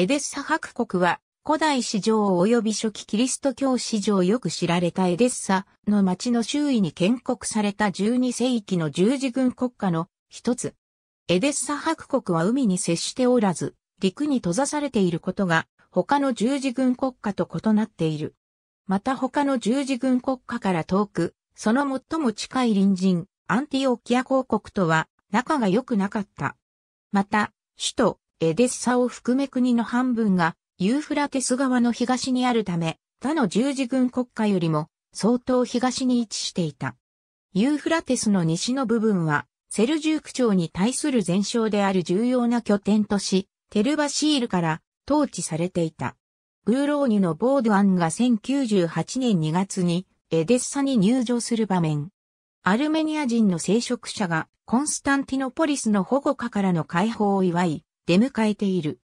エデッサ伯国は古代史上及び初期キリスト教史上よく知られたエデッサの町の周囲に建国された12世紀の十字軍国家の一つ。エデッサ伯国は海に接しておらず、陸に閉ざされていることが他の十字軍国家と異なっている。また他の十字軍国家から遠く、その最も近い隣人、アンティオキア公国とは仲が良くなかった。また、首都エデッサを含め国の半分がユーフラテス川の東にあるため、他の十字軍国家よりも相当東に位置していた。ユーフラテスの西の部分は、セルジューク朝に対する前哨である重要な拠点とし、テルバシールから統治されていた。グーローニュのボードアンが1098年2月にエデッサに入場する場面。アルメニア人の聖職者がコンスタンティノポリスの保護下からの解放を祝い、出迎えている。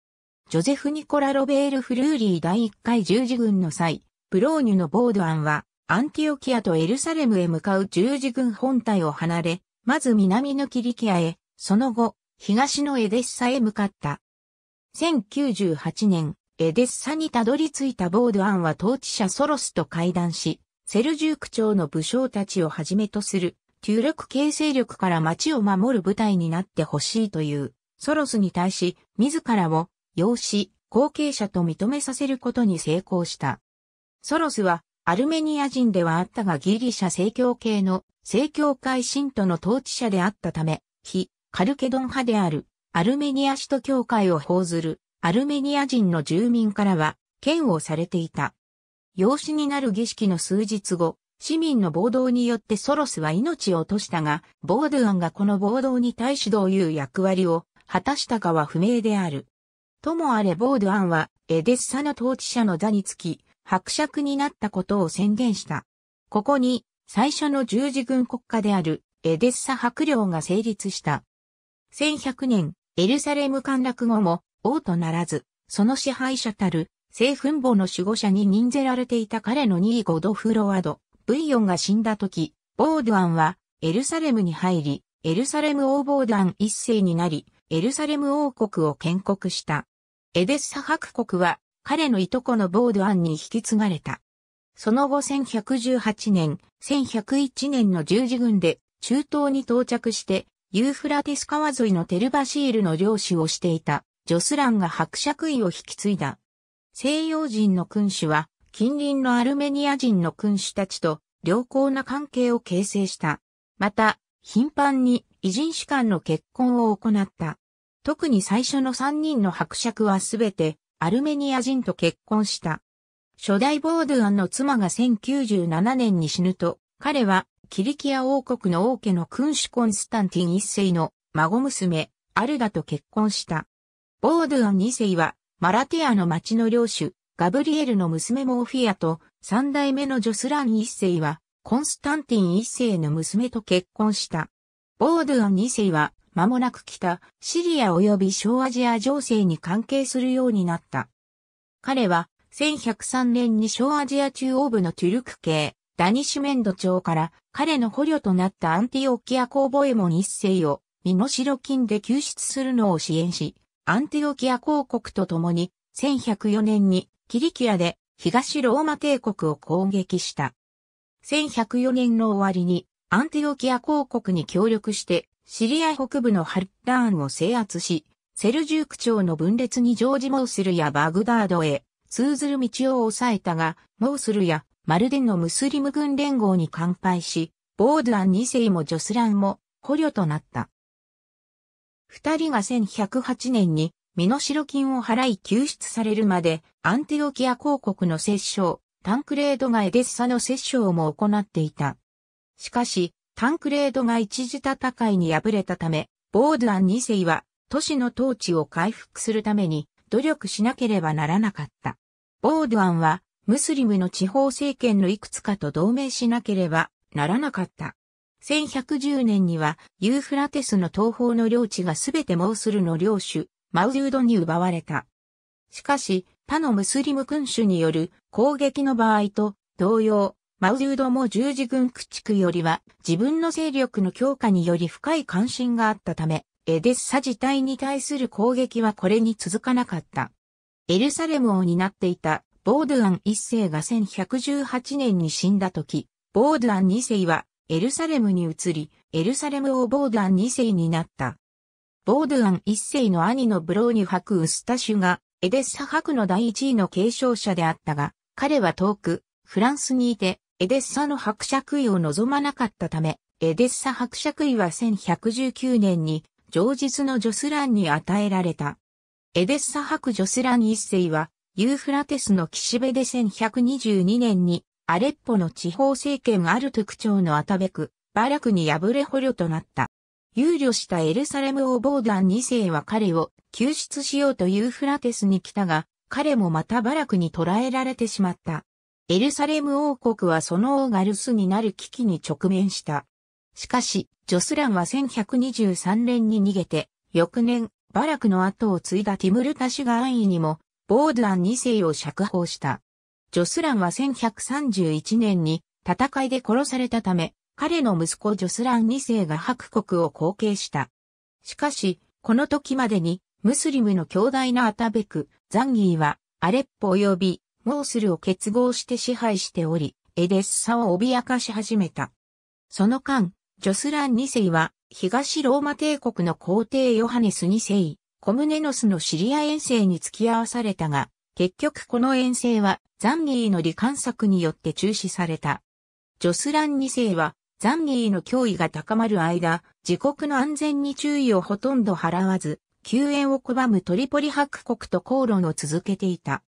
ジョゼフ・ニコラ・ロベール・フルーリー第1回十字軍の際、ブローニュのボードアンは、アンティオキアとエルサレムへ向かう十字軍本体を離れ、まず南のキリキアへ、その後、東のエデッサへ向かった。1098年、エデッサにたどり着いたボードアンは統治者ソロスと会談し、セルジューク朝の武将たちをはじめとする、旧力形勢力から町を守る部隊になってほしいというソロスに対し、自らを、養子、後継者と認めさせることに成功した。ソロスは、アルメニア人ではあったがギリシャ正教系の正教会信徒の統治者であったため、非カルケドン派であるアルメニア首都教会を奉ずるアルメニア人の住民からは、嫌悪されていた。養子になる儀式の数日後、市民の暴動によってソロスは命を落としたが、ボードゥアンがこの暴動に対しどういう役割を果たしたかは不明である。ともあれボードアンは、エデッサの統治者の座につき、伯爵になったことを宣言した。ここに、最初の十字軍国家である、エデッサ伯領が成立した。1100年、エルサレム陥落後も、王とならず、その支配者たる、聖墳墓の守護者に任ぜられていた彼の二位ゴド・フロワド、ブイヨンが死んだ時、ボードアンは、エルサレムに入り、エルサレム王ボードアン一世になり、エルサレム王国を建国した。エデッサ伯国は彼のいとこのボードアンに引き継がれた。その後1118年、1101年の十字軍で中東に到着して、ユーフラティス川沿いのテルバシールの領主をしていたジョスランが伯爵位を引き継いだ。西洋人の君主は近隣のアルメニア人の君主たちと良好な関係を形成した。また、頻繁に異人士間の結婚を行った。特に最初の3人の伯爵はすべてアルメニア人と結婚した。初代ボードゥアンの妻が1097年に死ぬと、彼はキリキア王国の王家の君主コンスタンティン一世の孫娘、アルダと結婚した。ボードゥアン二世はマラティアの町の領主、ガブリエルの娘モーフィアと三代目のジョスラン一世はコンスタンティン一世の娘と結婚した。ボードゥアン二世は間もなく北、シリア及び小アジア情勢に関係するようになった。彼は、1103年に小アジア中央部のトゥルク系、ダニシュメンド町から彼の捕虜となったアンティオキア公ボエモン一世を身の代金で救出するのを支援し、アンティオキア公国と共に1104年にキリキアで東ローマ帝国を攻撃した。1104年の終わりにアンティオキア公国に協力してシリア北部のハッラーンを制圧し、セルジューク朝の分裂にジョージ・モースルやバグダードへ通ずる道を抑えたが、モースルやマルデンのムスリム軍連合に乾杯し、ボードアン2世もジョスランも捕虜となった。二人が1108年に身代金を払い救出されるまで、アンテオキア公国の摂政、タンクレードがエデッサの摂政も行っていた。しかし、タンクレードが一時戦いに敗れたため、ボードアン2世は都市の統治を回復するために努力しなければならなかった。ボードアンはムスリムの地方政権のいくつかと同盟しなければならなかった。1110年にはユーフラテスの東方の領地がすべてモースルの領主、マウドードに奪われた。しかし、他のムスリム君主による攻撃の場合と同様、マウドゥードも十字軍駆逐よりは自分の勢力の強化により深い関心があったため、エデッサ自体に対する攻撃はこれに続かなかった。エルサレムを担っていたボードゥアン一世が1118年に死んだ時、ボードゥアン二世はエルサレムに移り、エルサレムをボードゥアン二世になった。ボードゥアン一世の兄のブローニュ伯ウスタシュがエデッサ伯の第一位の継承者であったが、彼は遠く、フランスにいて、エデッサの伯爵位を望まなかったため、エデッサ伯爵位は1119年に、上日のジョスランに与えられた。エデッサ伯ジョスラン一世は、ユーフラテスの岸辺で1122年に、アレッポの地方政権アルトゥク朝のアタベク、バラクに敗れ捕虜となった。憂慮したエルサレム王ボーダン二世は彼を救出しようとユーフラテスに来たが、彼もまたバラクに捕らえられてしまった。エルサレム王国はその王が留守になる危機に直面した。しかし、ジョスランは1123年に逃げて、翌年、バラクの後を継いだティムルタシュが安易にも、ボードアン2世を釈放した。ジョスランは1131年に戦いで殺されたため、彼の息子ジョスラン2世が白国を後継した。しかし、この時までに、ムスリムの強大なアタベク、ザンギーは、アレッポ及びモースルを結合して支配しており、エデッサを脅かし始めた。その間、ジョスラン2世は、東ローマ帝国の皇帝ヨハネス2世、コムネノスのシリア遠征に付き合わされたが、結局この遠征は、ザンギーの罹患策によって中止された。ジョスラン2世は、ザンギーの脅威が高まる間、自国の安全に注意をほとんど払わず、救援を拒むトリポリ白国と口論を続けていた。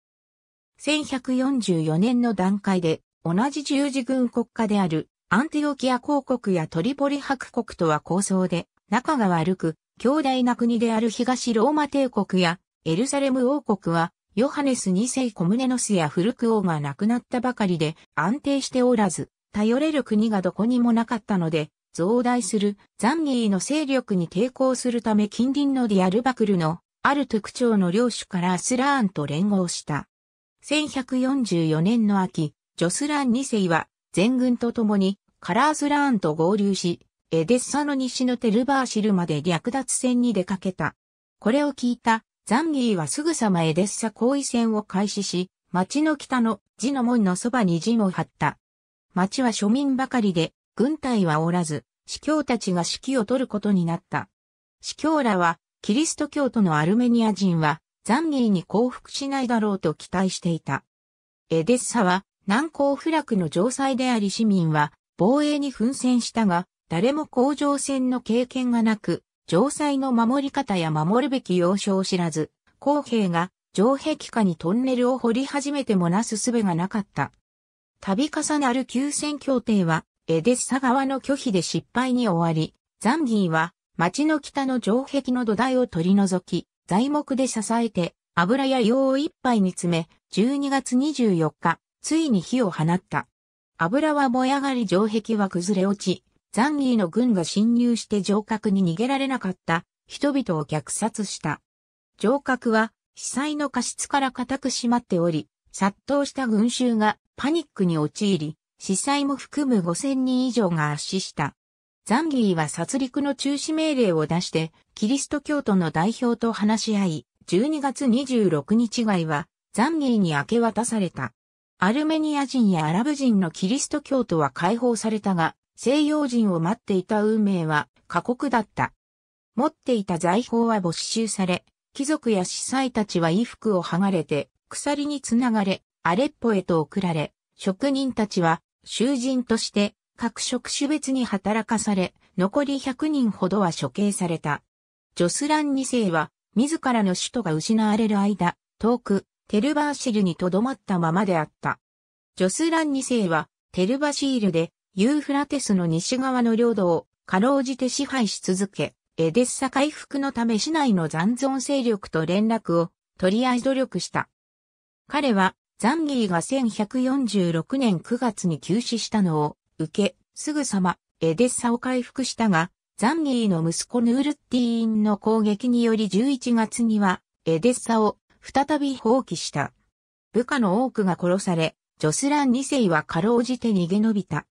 1144年の段階で、同じ十字軍国家であるアンティオキア公国やトリポリ白国とは構想で、仲が悪く、強大な国である東ローマ帝国やエルサレム王国は、ヨハネス2世コムネノスや古ク王が亡くなったばかりで安定しておらず、頼れる国がどこにもなかったので、増大するザンギーの勢力に抵抗するため近隣のディアルバクルのある特徴の領主からアスラーンと連合した。1144年の秋、ジョスラン2世は全軍と共にカラースラーンと合流し、エデッサの西のテルバーシルまで略奪戦に出かけた。これを聞いたザンギーはすぐさまエデッサ行為戦を開始し、町の北の地の門のそばに陣を張った。町は庶民ばかりで、軍隊はおらず、司教たちが指揮を取ることになった。司教らは、キリスト教徒のアルメニア人は、残儀に降伏しないだろうと期待していた。エデッサは難攻不落の城塞であり市民は防衛に奮戦したが、誰も甲状戦の経験がなく、城塞の守り方や守るべき要所を知らず、公兵が城壁下にトンネルを掘り始めてもなすすべがなかった。度重なる休戦協定は、エデッサ側の拒否で失敗に終わり、ザンギーは町の北の城壁の土台を取り除き、材木で支えて、油や硫を一杯に詰め、12月24日、ついに火を放った。油は燃え上がり城壁は崩れ落ち、残儀の軍が侵入して城郭に逃げられなかった人々を虐殺した。城郭は被災の過失から固く閉まっており、殺到した群衆がパニックに陥り、死災も含む5000人以上が圧死した。ザンギーは殺戮の中止命令を出して、キリスト教徒の代表と話し合い、12月26日外は、ザンギーに明け渡された。アルメニア人やアラブ人のキリスト教徒は解放されたが、西洋人を待っていた運命は過酷だった。持っていた財宝は没収され、貴族や司祭たちは衣服を剥がれて、鎖につながれ、アレッポへと送られ、職人たちは囚人として各職種別に働かされ、残り100人ほどは処刑された。ジョスラン2世は、自らの首都が失われる間、遠く、テルバーシルに留まったままであった。ジョスラン2世は、テルバシールで、ユーフラテスの西側の領土を、かろうじて支配し続け、エデッサ回復のため市内の残存勢力と連絡をとりあえず努力した。彼はザンギーが1146年9月に急死したのを受け、すぐさま、エデッサを回復したが、ザンギーの息子ヌールッティーンの攻撃により11月には、エデッサを再び放棄した。部下の多くが殺され、ジョスラン2世は過労じて逃げ延びた。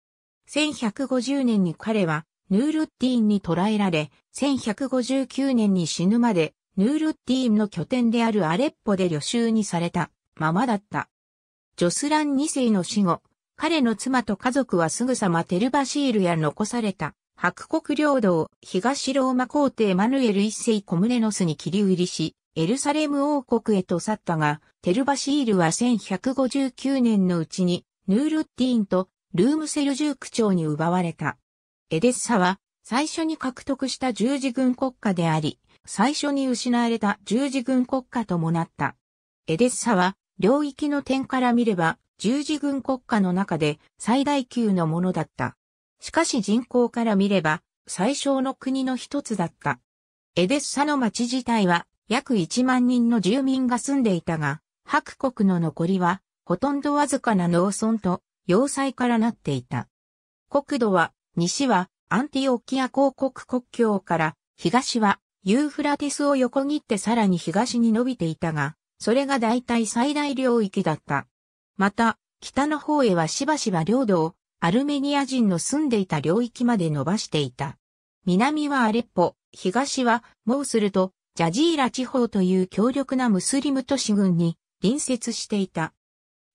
1150年に彼は、ヌールッティーンに捕らえられ、1159年に死ぬまで、ヌールッティーンの拠点であるアレッポで旅衆にされた、ままだった。ジョスラン2世の死後、彼の妻と家族はすぐさまテルバシールや残された、白国領土を東ローマ皇帝マヌエル一世コムネノスに切り売りし、エルサレム王国へと去ったが、テルバシールは1159年のうちに、ヌールッティーンとルームセルジューク朝に奪われた。エデッサは、最初に獲得した十字軍国家であり、最初に失われた十字軍国家ともなった。エデッサは、領域の点から見れば、十字軍国家の中で最大級のものだった。しかし人口から見れば最小の国の一つだった。エデッサの町自体は約1万人の住民が住んでいたが、白国の残りはほとんどわずかな農村と要塞からなっていた。国土は西はアンティオキア公国国境から東はユーフラティスを横切ってさらに東に伸びていたが、それが大体最大領域だった。また、北の方へはしばしば領土をアルメニア人の住んでいた領域まで伸ばしていた。南はアレッポ、東はもうするとジャジーラ地方という強力なムスリム都市群に隣接していた。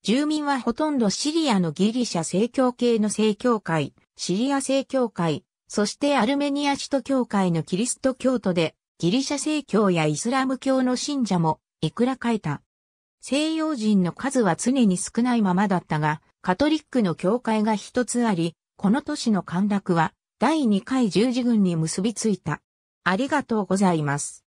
住民はほとんどシリアのギリシャ正教系の正教会、シリア正教会、そしてアルメニア首都教会のキリスト教徒で、ギリシャ正教やイスラム教の信者もいくら書いた。西洋人の数は常に少ないままだったが、カトリックの教会が一つあり、この都市の陥落は第2回十字軍に結びついた。ありがとうございます。